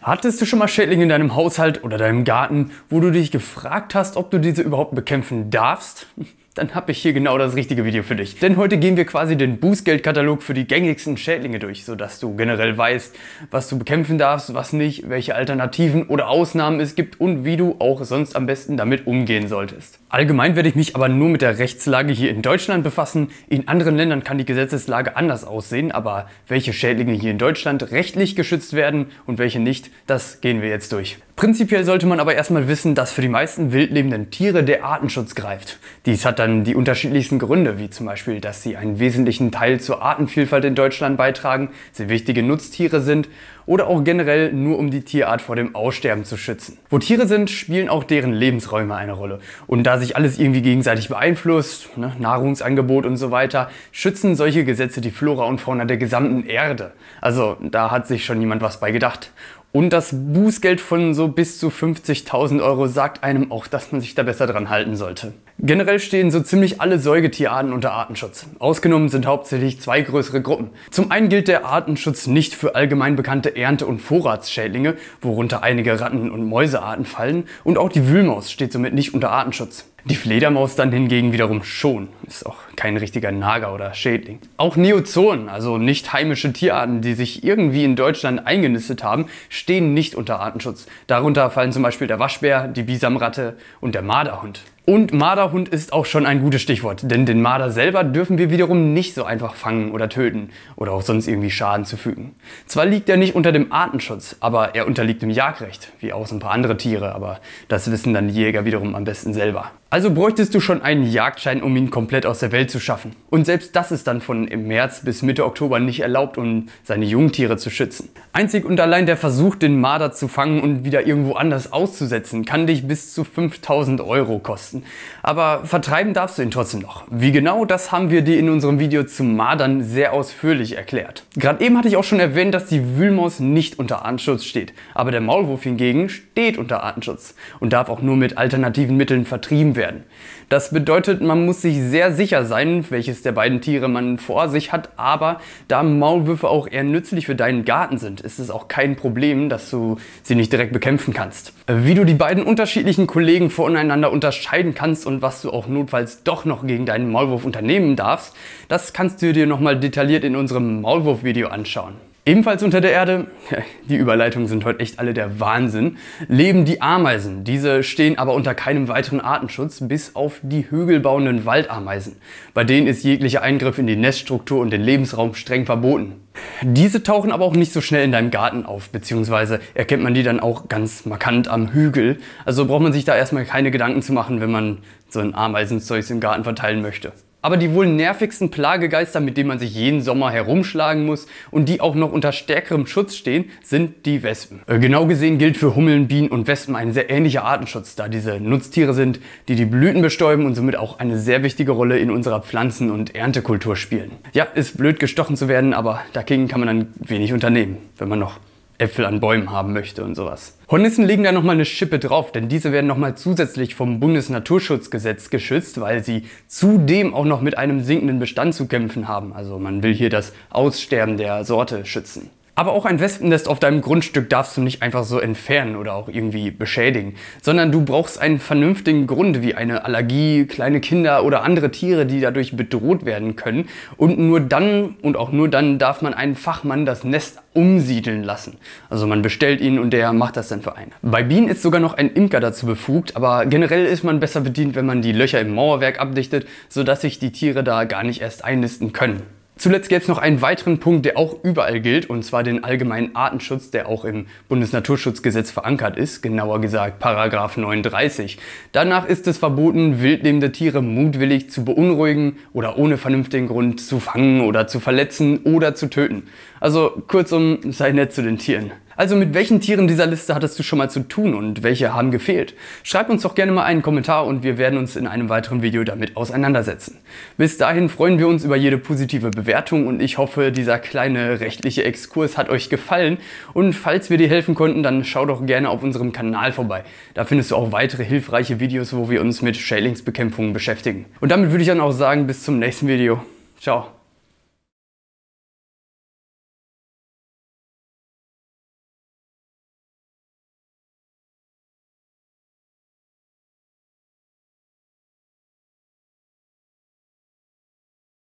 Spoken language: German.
Hattest du schon mal Schädlinge in deinem Haushalt oder deinem Garten, wo du dich gefragt hast, ob du diese überhaupt bekämpfen darfst? dann habe ich hier genau das richtige Video für dich. Denn heute gehen wir quasi den Bußgeldkatalog für die gängigsten Schädlinge durch, sodass du generell weißt, was du bekämpfen darfst, was nicht, welche Alternativen oder Ausnahmen es gibt und wie du auch sonst am besten damit umgehen solltest. Allgemein werde ich mich aber nur mit der Rechtslage hier in Deutschland befassen. In anderen Ländern kann die Gesetzeslage anders aussehen, aber welche Schädlinge hier in Deutschland rechtlich geschützt werden und welche nicht, das gehen wir jetzt durch. Prinzipiell sollte man aber erstmal wissen, dass für die meisten wildlebenden Tiere der Artenschutz greift. Dies hat dann die unterschiedlichsten Gründe, wie zum Beispiel, dass sie einen wesentlichen Teil zur Artenvielfalt in Deutschland beitragen, sie wichtige Nutztiere sind oder auch generell nur um die Tierart vor dem Aussterben zu schützen. Wo Tiere sind, spielen auch deren Lebensräume eine Rolle. Und da sich alles irgendwie gegenseitig beeinflusst, ne, Nahrungsangebot und so weiter, schützen solche Gesetze die Flora und Fauna der gesamten Erde. Also da hat sich schon niemand was bei gedacht. Und das Bußgeld von so bis zu 50.000 Euro sagt einem auch, dass man sich da besser dran halten sollte. Generell stehen so ziemlich alle Säugetierarten unter Artenschutz. Ausgenommen sind hauptsächlich zwei größere Gruppen. Zum einen gilt der Artenschutz nicht für allgemein bekannte Ernte- und Vorratsschädlinge, worunter einige Ratten- und Mäusearten fallen, und auch die Wühlmaus steht somit nicht unter Artenschutz. Die Fledermaus dann hingegen wiederum schon, ist auch kein richtiger Nager oder Schädling. Auch Neozoen, also nicht heimische Tierarten, die sich irgendwie in Deutschland eingenistet haben, stehen nicht unter Artenschutz. Darunter fallen zum Beispiel der Waschbär, die Bisamratte und der Marderhund. Und Marderhund ist auch schon ein gutes Stichwort, denn den Marder selber dürfen wir wiederum nicht so einfach fangen oder töten oder auch sonst irgendwie Schaden zufügen. Zwar liegt er nicht unter dem Artenschutz, aber er unterliegt dem Jagdrecht, wie auch so ein paar andere Tiere, aber das wissen dann die Jäger wiederum am besten selber. Also bräuchtest du schon einen Jagdschein, um ihn komplett aus der Welt zu schaffen. Und selbst das ist dann von März bis Mitte Oktober nicht erlaubt, um seine Jungtiere zu schützen. Einzig und allein der Versuch, den Marder zu fangen und wieder irgendwo anders auszusetzen, kann dich bis zu 5000 Euro kosten lassen. Aber vertreiben darfst du ihn trotzdem noch. Wie genau, das haben wir dir in unserem Video zum Mardern sehr ausführlich erklärt. Gerade eben hatte ich auch schon erwähnt, dass die Wühlmaus nicht unter Artenschutz steht. Aber der Maulwurf hingegen steht unter Artenschutz und darf auch nur mit alternativen Mitteln vertrieben werden. Das bedeutet, man muss sich sehr sicher sein, welches der beiden Tiere man vor sich hat, aber da Maulwürfe auch eher nützlich für deinen Garten sind, ist es auch kein Problem, dass du sie nicht direkt bekämpfen kannst. Wie du die beiden unterschiedlichen Kollegen voneinander unterscheiden vermeiden kannst und was du auch notfalls doch noch gegen deinen Maulwurf unternehmen darfst, das kannst du dir nochmal detailliert in unserem Maulwurf-Video anschauen. Ebenfalls unter der Erde, die Überleitungen sind heute echt alle der Wahnsinn, leben die Ameisen. Diese stehen aber unter keinem weiteren Artenschutz, bis auf die hügelbauenden Waldameisen. Bei denen ist jeglicher Eingriff in die Neststruktur und den Lebensraum streng verboten. Diese tauchen aber auch nicht so schnell in deinem Garten auf, beziehungsweise erkennt man die dann auch ganz markant am Hügel. Also braucht man sich da erstmal keine Gedanken zu machen, wenn man so ein Ameisenzeug im Garten verteilen möchte aber die wohl nervigsten Plagegeister, mit denen man sich jeden Sommer herumschlagen muss und die auch noch unter stärkerem Schutz stehen, sind die Wespen. Äh, genau gesehen gilt für Hummeln, Bienen und Wespen ein sehr ähnlicher Artenschutz, da diese Nutztiere sind, die die Blüten bestäuben und somit auch eine sehr wichtige Rolle in unserer Pflanzen- und Erntekultur spielen. Ja, ist blöd gestochen zu werden, aber dagegen kann man dann wenig unternehmen, wenn man noch Äpfel an Bäumen haben möchte und sowas. Hornissen legen da nochmal eine Schippe drauf, denn diese werden nochmal zusätzlich vom Bundesnaturschutzgesetz geschützt, weil sie zudem auch noch mit einem sinkenden Bestand zu kämpfen haben. Also man will hier das Aussterben der Sorte schützen. Aber auch ein Wespennest auf deinem Grundstück darfst du nicht einfach so entfernen oder auch irgendwie beschädigen, sondern du brauchst einen vernünftigen Grund wie eine Allergie, kleine Kinder oder andere Tiere, die dadurch bedroht werden können. Und nur dann und auch nur dann darf man einen Fachmann das Nest umsiedeln lassen. Also man bestellt ihn und der macht das dann für einen. Bei Bienen ist sogar noch ein Imker dazu befugt, aber generell ist man besser bedient, wenn man die Löcher im Mauerwerk abdichtet, sodass sich die Tiere da gar nicht erst einnisten können. Zuletzt gäbe es noch einen weiteren Punkt, der auch überall gilt, und zwar den allgemeinen Artenschutz, der auch im Bundesnaturschutzgesetz verankert ist, genauer gesagt Paragraph 39. Danach ist es verboten, wildlebende Tiere mutwillig zu beunruhigen oder ohne vernünftigen Grund zu fangen oder zu verletzen oder zu töten. Also kurzum, sei nett zu den Tieren. Also mit welchen Tieren dieser Liste hattest du schon mal zu tun und welche haben gefehlt? Schreib uns doch gerne mal einen Kommentar und wir werden uns in einem weiteren Video damit auseinandersetzen. Bis dahin freuen wir uns über jede positive Bewertung und ich hoffe, dieser kleine rechtliche Exkurs hat euch gefallen und falls wir dir helfen konnten, dann schau doch gerne auf unserem Kanal vorbei. Da findest du auch weitere hilfreiche Videos, wo wir uns mit Shalingsbekämpfungen beschäftigen. Und damit würde ich dann auch sagen, bis zum nächsten Video. Ciao.